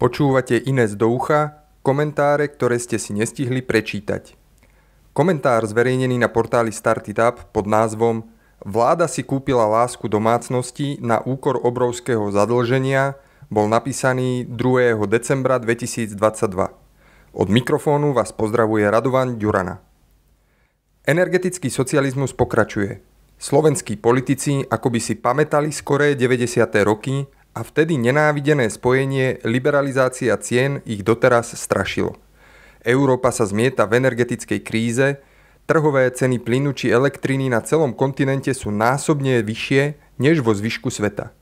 Počúvate iné do ucha, komentáre, ktoré ste si nestihli prečítať. Komentár zverejnený na portáli Startitab pod názvom Vláda si kúpila lásku domácnosti na úkor obrovského zadlženia bol napísaný 2. decembra 2022. Od mikrofónu vás pozdravuje Radovan Ďurana. Energetický socializmus pokračuje. Slovenskí politici akoby si pamätali skoré 90. roky a vtedy nenávidené spojenie liberalizácia cien ich doteraz strašilo. Európa sa zmieta v energetickej kríze, trhové ceny plynu či elektriny na celom kontinente sú násobne vyššie než vo zvyšku sveta.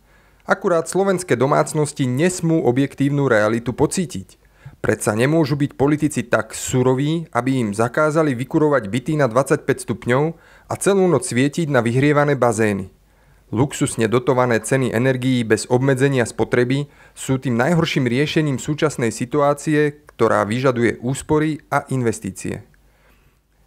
Akurát slovenské domácnosti nesmú objektívnu realitu pocítiť. Predsa nemôžu byť politici tak suroví, aby im zakázali vykurovať byty na 25 stupňov a celú noc svietiť na vyhrievané bazény. Luxusne dotované ceny energií bez obmedzenia spotreby sú tým najhorším riešením súčasnej situácie, ktorá vyžaduje úspory a investície.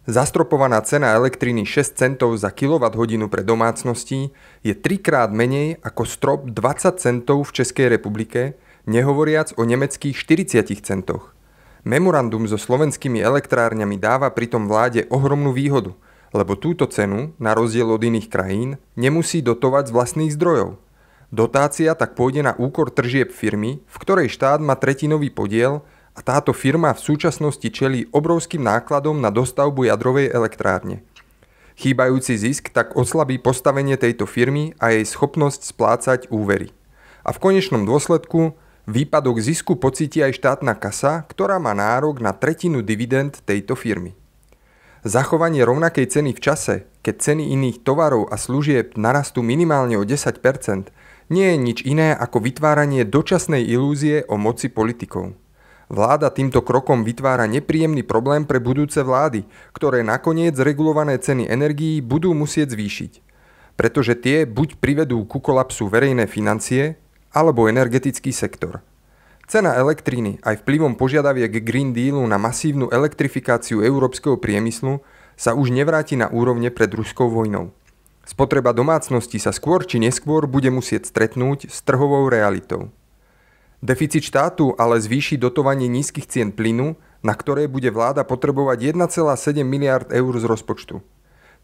Zastropovaná cena elektriny 6 centov za kWh pre domácnosti je trikrát menej ako strop 20 centov v Českej republike, nehovoriac o nemeckých 40 centoch. Memorandum so slovenskými elektrárňami dáva pritom vláde ohromnú výhodu – lebo túto cenu, na rozdiel od iných krajín, nemusí dotovať z vlastných zdrojov. Dotácia tak pôjde na úkor tržieb firmy, v ktorej štát má tretinový podiel a táto firma v súčasnosti čelí obrovským nákladom na dostavbu jadrovej elektrárne. Chýbajúci zisk tak oslabí postavenie tejto firmy a jej schopnosť splácať úvery. A v konečnom dôsledku výpadok zisku pocíti aj štátna kasa, ktorá má nárok na tretinu dividend tejto firmy. Zachovanie rovnakej ceny v čase, keď ceny iných tovarov a služieb narastú minimálne o 10 nie je nič iné ako vytváranie dočasnej ilúzie o moci politikov. Vláda týmto krokom vytvára nepríjemný problém pre budúce vlády, ktoré nakoniec regulované ceny energií budú musieť zvýšiť. Pretože tie buď privedú ku kolapsu verejné financie, alebo energetický sektor – Cena elektríny aj vplyvom požiadaviek Green Dealu na masívnu elektrifikáciu európskeho priemyslu sa už nevráti na úrovne pred ruskou vojnou. Spotreba domácnosti sa skôr či neskôr bude musieť stretnúť s trhovou realitou. Deficit štátu ale zvýši dotovanie nízkych cien plynu, na ktoré bude vláda potrebovať 1,7 miliard eur z rozpočtu.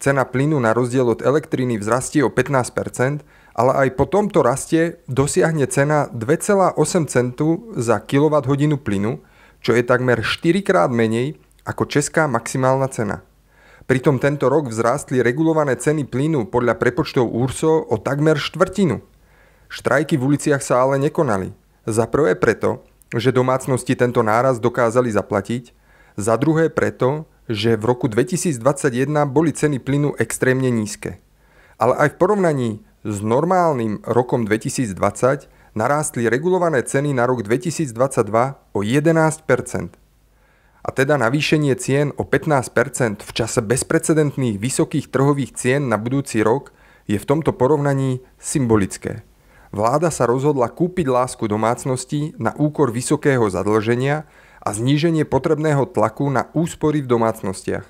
Cena plynu na rozdiel od elektriny vzrastie o 15 ale aj po tomto raste dosiahne cena 2,8 centu za kWh plynu, čo je takmer 4 krát menej ako česká maximálna cena. Pritom tento rok vzrástli regulované ceny plynu podľa prepočtov URSO o takmer štvrtinu. Štrajky v uliciach sa ale nekonali. Za prvé preto, že domácnosti tento náraz dokázali zaplatiť, za druhé preto, že v roku 2021 boli ceny plynu extrémne nízke. Ale aj v porovnaní s normálnym rokom 2020 narástli regulované ceny na rok 2022 o 11 a teda navýšenie cien o 15 v čase bezprecedentných vysokých trhových cien na budúci rok je v tomto porovnaní symbolické. Vláda sa rozhodla kúpiť lásku domácnosti na úkor vysokého zadlženia a zníženie potrebného tlaku na úspory v domácnostiach.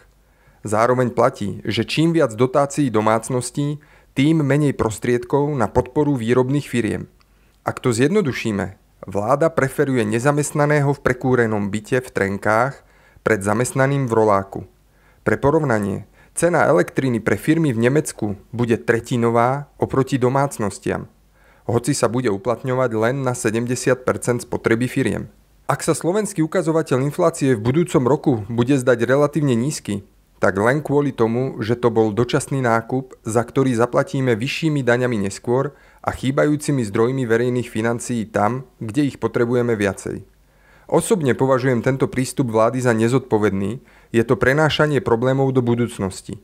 Zároveň platí, že čím viac dotácií domácností, tým menej prostriedkov na podporu výrobných firiem. Ak to zjednodušíme, vláda preferuje nezamestnaného v prekúrenom byte v Trenkách pred zamestnaným v Roláku. Pre porovnanie, cena elektriny pre firmy v Nemecku bude tretinová oproti domácnostiam, hoci sa bude uplatňovať len na 70% spotreby firiem. Ak sa slovenský ukazovateľ inflácie v budúcom roku bude zdať relatívne nízky, tak len kvôli tomu, že to bol dočasný nákup, za ktorý zaplatíme vyššími daňami neskôr a chýbajúcimi zdrojmi verejných financií tam, kde ich potrebujeme viacej. Osobne považujem tento prístup vlády za nezodpovedný, je to prenášanie problémov do budúcnosti.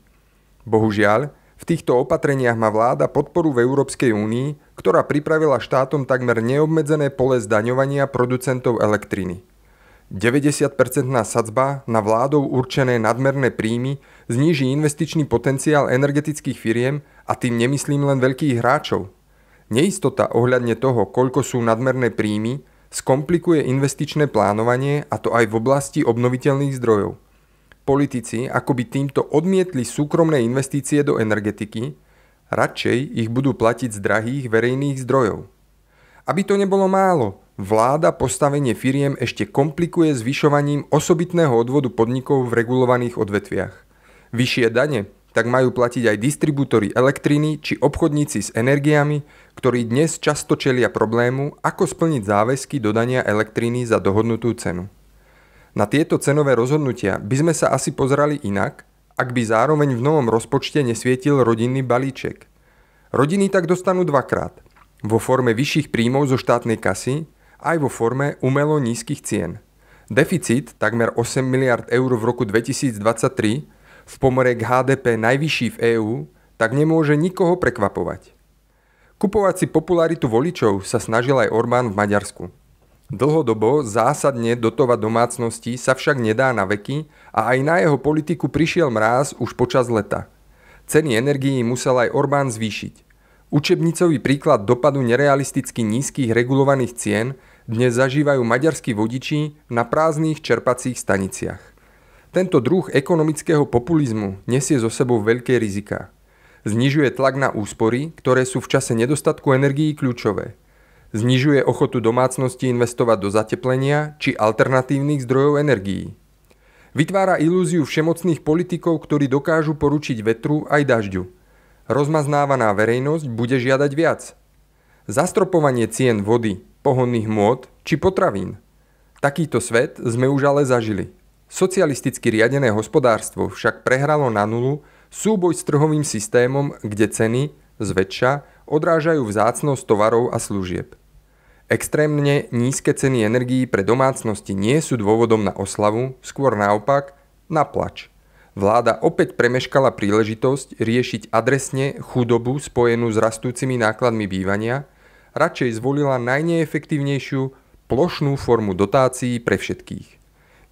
Bohužiaľ, v týchto opatreniach má vláda podporu v Európskej únii, ktorá pripravila štátom takmer neobmedzené pole zdaňovania producentov elektriny. 90-percentná sadzba na vládou určené nadmerné príjmy zníži investičný potenciál energetických firiem a tým nemyslím len veľkých hráčov. Neistota ohľadne toho, koľko sú nadmerné príjmy, skomplikuje investičné plánovanie a to aj v oblasti obnoviteľných zdrojov. Politici akoby týmto odmietli súkromné investície do energetiky, radšej ich budú platiť z drahých verejných zdrojov. Aby to nebolo málo – vláda postavenie firiem ešte komplikuje zvyšovaním osobitného odvodu podnikov v regulovaných odvetviach. Vyššie dane tak majú platiť aj distribútory elektriny či obchodníci s energiami, ktorí dnes často čelia problému, ako splniť záväzky dodania elektriny za dohodnutú cenu. Na tieto cenové rozhodnutia by sme sa asi pozrali inak, ak by zároveň v novom rozpočte nesvietil rodinný balíček. Rodiny tak dostanú dvakrát. Vo forme vyšších príjmov zo štátnej kasy aj vo forme umelo nízkych cien. Deficit takmer 8 miliard eur v roku 2023 v pomere k HDP najvyšší v EÚ, tak nemôže nikoho prekvapovať. Kupovať si popularitu voličov sa snažil aj Orbán v Maďarsku. Dlhodobo zásadne dotovať domácnosti sa však nedá na veky a aj na jeho politiku prišiel mráz už počas leta. Ceny energií musel aj Orbán zvýšiť. Učebnicový príklad dopadu nerealisticky nízkych regulovaných cien dnes zažívajú maďarskí vodiči na prázdnych čerpacích staniciach. Tento druh ekonomického populizmu nesie zo sebou veľké rizika. Znižuje tlak na úspory, ktoré sú v čase nedostatku energií kľúčové. Znižuje ochotu domácnosti investovať do zateplenia či alternatívnych zdrojov energií. Vytvára ilúziu všemocných politikov, ktorí dokážu poručiť vetru aj dažďu – rozmaznávaná verejnosť bude žiadať viac. Zastropovanie cien vody, pohonných môd či potravín. Takýto svet sme už ale zažili. Socialisticky riadené hospodárstvo však prehralo na nulu súboj s trhovým systémom, kde ceny, zväčša, odrážajú vzácnosť tovarov a služieb. Extrémne nízke ceny energií pre domácnosti nie sú dôvodom na oslavu, skôr naopak na plač vláda opäť premeškala príležitosť riešiť adresne chudobu spojenú s rastúcimi nákladmi bývania, radšej zvolila najneefektívnejšiu plošnú formu dotácií pre všetkých.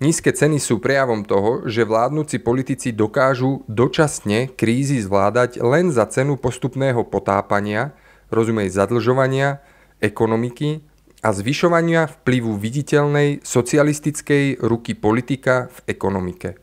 Nízke ceny sú prejavom toho, že vládnúci politici dokážu dočasne krízy zvládať len za cenu postupného potápania, rozumej zadlžovania, ekonomiky a zvyšovania vplyvu viditeľnej socialistickej ruky politika v ekonomike.